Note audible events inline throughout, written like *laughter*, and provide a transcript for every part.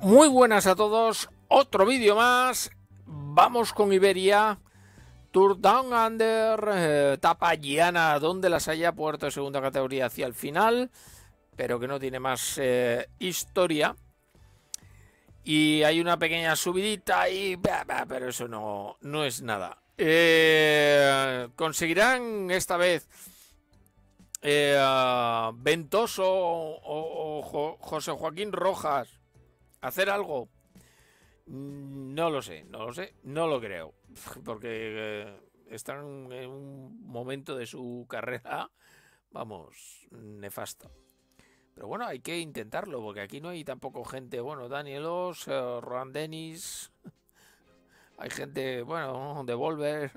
Muy buenas a todos, otro vídeo más. Vamos con Iberia, Tour Down Under, Tapa eh, etapa donde las haya, puerto de segunda categoría hacia el final, pero que no tiene más eh, historia. Y hay una pequeña subidita y... pero eso no, no es nada. Eh, ¿Conseguirán esta vez Ventoso o José Joaquín Rojas hacer algo. Mm, no lo sé, no lo sé, no lo creo, *laughs* porque eh, están en un momento de su carrera, vamos, nefasto. Pero bueno, hay que intentarlo, porque aquí no hay tampoco gente, bueno, daniel os eh, Ron Dennis, *laughs* hay gente, bueno, Devolver,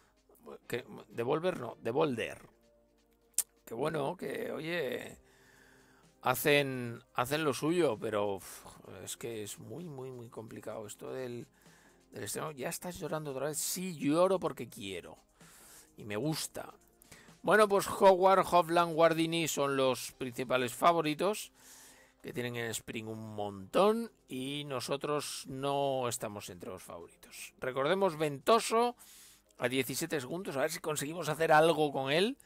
*laughs* que, Devolver no, Devolver. qué bueno, que oye, hacen, hacen lo suyo, pero es que es muy, muy, muy complicado esto del, estreno. Ya estás llorando otra vez. Sí, lloro porque quiero. Y me gusta. Bueno, pues Hogwarts, Hovland, Guardini son los principales favoritos que tienen en Spring un montón y nosotros no estamos entre los favoritos. Recordemos Ventoso a 17 segundos, a ver si conseguimos hacer algo con él.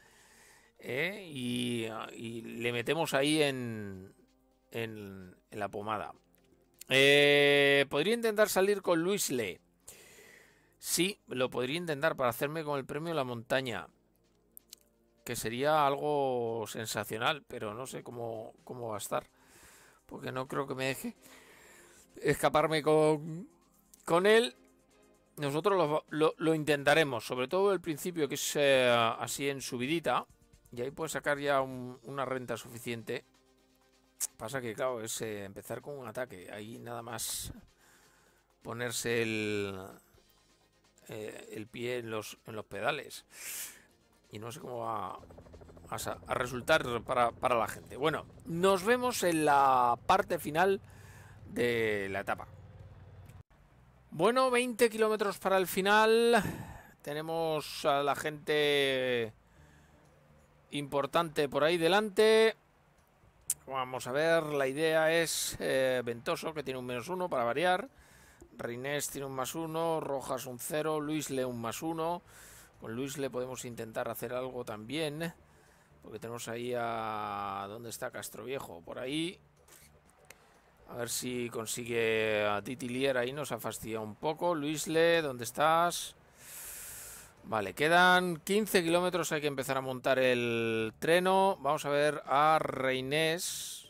¿eh? Ah, y, le metemos ahí en, en, la pomada. Eh, podría intentar salir con Luis Le. Sí, lo podría intentar para hacerme con el premio La Montaña. Que sería algo sensacional, pero no sé cómo, va a estar. Porque no creo que me deje escaparme con, con él. Nosotros lo, intentaremos, sobre todo el principio que es eh, así en subidita. Y ahí puedes sacar ya una renta suficiente. Pasa que, claro, es eh, empezar con un ataque. Ahí nada más ponerse el, eh, el pie en los, pedales. Y no sé cómo va a, resultar para, para la gente. Bueno, nos vemos en la parte final de la etapa. Bueno, 20 kilómetros para el final. Tenemos a la gente importante por ahí delante. Vamos a ver, la idea es eh, Ventoso, que tiene un menos uno para variar. Rinés tiene un más uno, Rojas un cero, Luis un más uno. Con Luis Le podemos intentar hacer algo también. Porque tenemos ahí a... ¿Dónde está Castroviejo? Por ahí. A ver si consigue a Titilier ahí, nos ha fastidiado un poco. Luisle, ¿dónde estás? Vale, quedan 15 kilómetros, hay que empezar a montar el treno. Vamos a ver a Reinés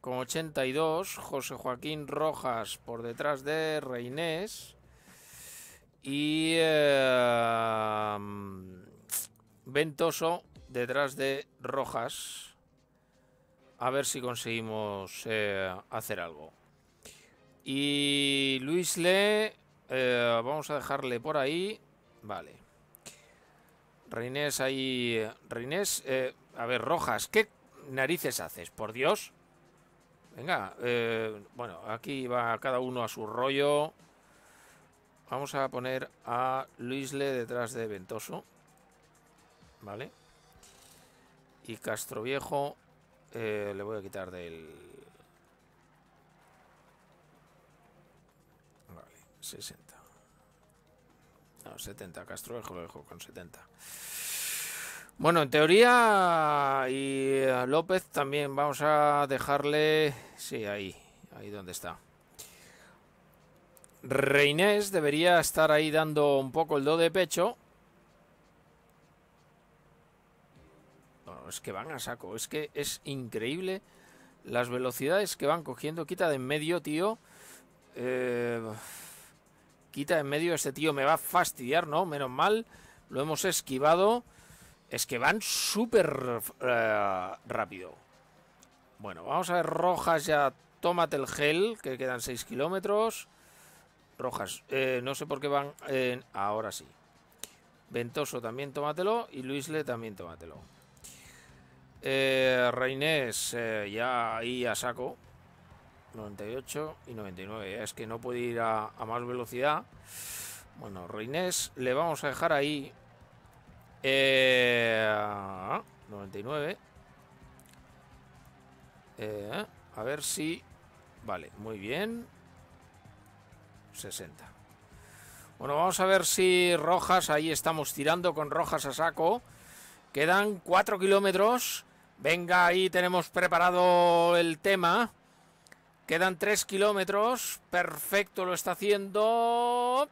con 82, José Joaquín Rojas por detrás de Reinés y eh, Ventoso detrás de Rojas. A ver si conseguimos eh, hacer algo. Y Luis Le eh, vamos a dejarle por ahí. Vale. Reinés ahí. Reinés. Eh, a ver, Rojas, ¿qué narices haces? Por Dios. Venga, eh, bueno, aquí va cada uno a su rollo. Vamos a poner a Luisle detrás de Ventoso. Vale. Y Castroviejo le voy a quitar del 60. No, 70. Castro lo dejo con 70. Bueno, en teoría y a López también vamos a dejarle... Sí, ahí, ahí donde está. Reinés debería estar ahí dando un poco el do de pecho. Bueno, es que van a saco, es que es increíble las velocidades que van cogiendo. Quita de en medio, tío. Eh quita en medio. Este tío me va a fastidiar, ¿no? Menos mal, lo hemos esquivado. Es que van súper eh, rápido. Bueno, vamos a ver Rojas ya. Tómate el gel, que quedan 6 kilómetros. Rojas, eh, no sé por qué van... ahora sí. Ventoso también tómatelo y Luisle también tómatelo. Eh, Reinés, ya ahí a saco. 98 y 99. Es que no puede ir a, más velocidad. Bueno, Reinés le vamos a dejar ahí. Eh, 99. Eh, a ver si... Vale, muy bien. 60. Bueno, vamos a ver si Rojas, ahí estamos tirando con Rojas a saco. Quedan 4 kilómetros. Venga, ahí tenemos preparado el tema. Quedan 3 kilómetros. Perfecto, lo está haciendo.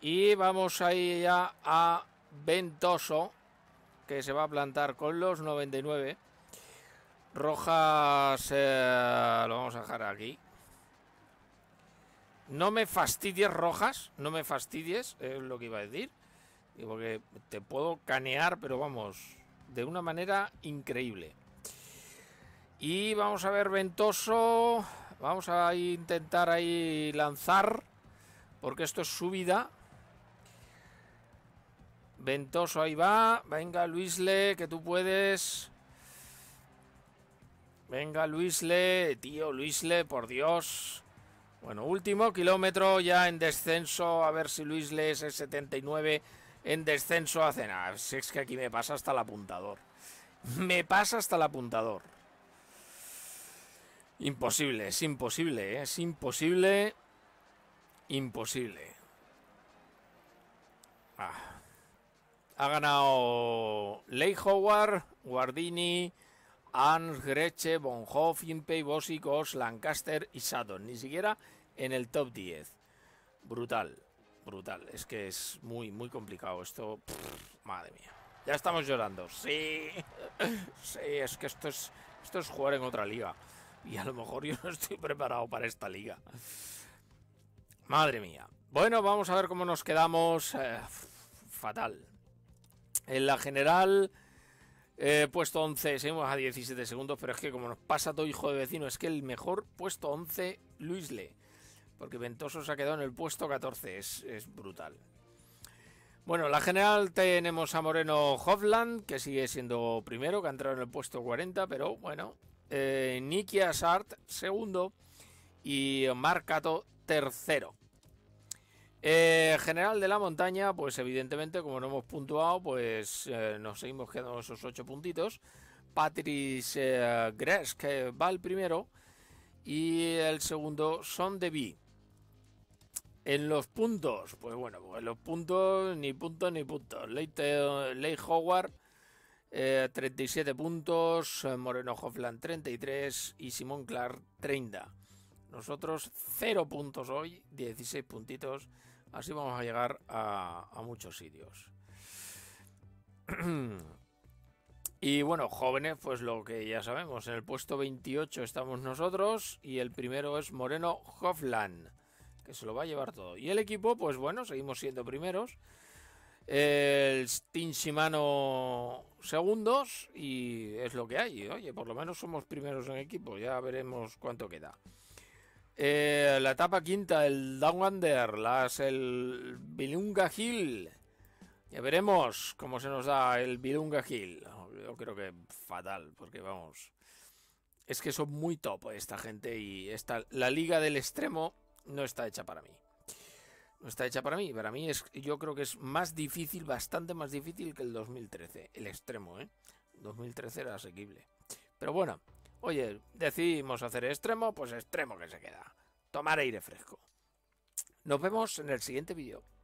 Y vamos ahí ya a Ventoso, que se va a plantar con los 99. Rojas eh, lo vamos a dejar aquí. No me fastidies, Rojas. No me fastidies, es lo que iba a decir. Porque te puedo canear, pero vamos, de una manera increíble. Y vamos a ver Ventoso. Vamos a intentar ahí lanzar. Porque esto es subida. Ventoso, ahí va. Venga, Luisle, que tú puedes. Venga, Luisle. Tío, Luisle, por Dios. Bueno, último kilómetro ya en descenso. A ver si Luisle es el 79 en descenso hace nada. Si es que aquí me pasa hasta el apuntador. *laughs* Me pasa hasta el apuntador. Imposible, es imposible, ¿eh? es imposible, imposible. Ah. Ha ganado Leigh Howard, Guardini, Hans Greche, Bonhoff, Impey, Bosicos, Lancaster y Saddon, Ni siquiera en el top 10. Brutal, brutal. Es que es muy, muy complicado esto. madre mía. Ya estamos llorando. Sí, *laughs* sí, es que esto es, esto es jugar en otra liga. Y a lo mejor yo no estoy preparado para esta liga. Madre mía. Bueno, vamos a ver cómo nos quedamos. Eh, fatal. En la general, eh, puesto 11, seguimos a 17 segundos, pero es que como nos pasa todo hijo de vecino, es que el mejor puesto 11, Le. Porque Ventoso se ha quedado en el puesto 14, es, es brutal. Bueno, en la general tenemos a Moreno Hovland, que sigue siendo primero, que ha entrado en el puesto 40, pero bueno, eh, Niki Asart segundo y Marcato tercero. Eh, general de la montaña, pues evidentemente, como no hemos puntuado, pues eh, nos seguimos quedando esos ocho puntitos. Patrice eh, que va el primero y el segundo Son de En los puntos, pues bueno, pues en los puntos, ni puntos ni puntos. Ley ley Howard 37 eh, puntos, eh, Moreno Hofland 33 y Simón Clark 30. Nosotros 0 puntos hoy, 16 puntitos, así vamos a llegar a, a muchos sitios. *clears throat* Y bueno, jóvenes, pues lo que ya sabemos, en el puesto 28 estamos nosotros y el primero es Moreno Hofland, que se lo va a llevar todo. Y el equipo, pues bueno, seguimos siendo primeros el Team Shimano segundos y es lo que hay. Oye, por lo menos somos primeros en equipo, ya veremos cuánto queda. Eh, la etapa quinta, el Down Under, las el Bilunga Hill. Ya veremos cómo se nos da el Bilunga Hill. Yo creo que fatal, porque vamos. Es que son muy top esta gente y esta, la liga del extremo no está hecha para mí está hecha para mí. Para mí es, yo creo que es más difícil, bastante más difícil que el 2013, el extremo, ¿eh? 2013 era asequible. Pero bueno, oye, decidimos hacer extremo, pues extremo que se queda. Tomar aire fresco. Nos vemos en el siguiente vídeo.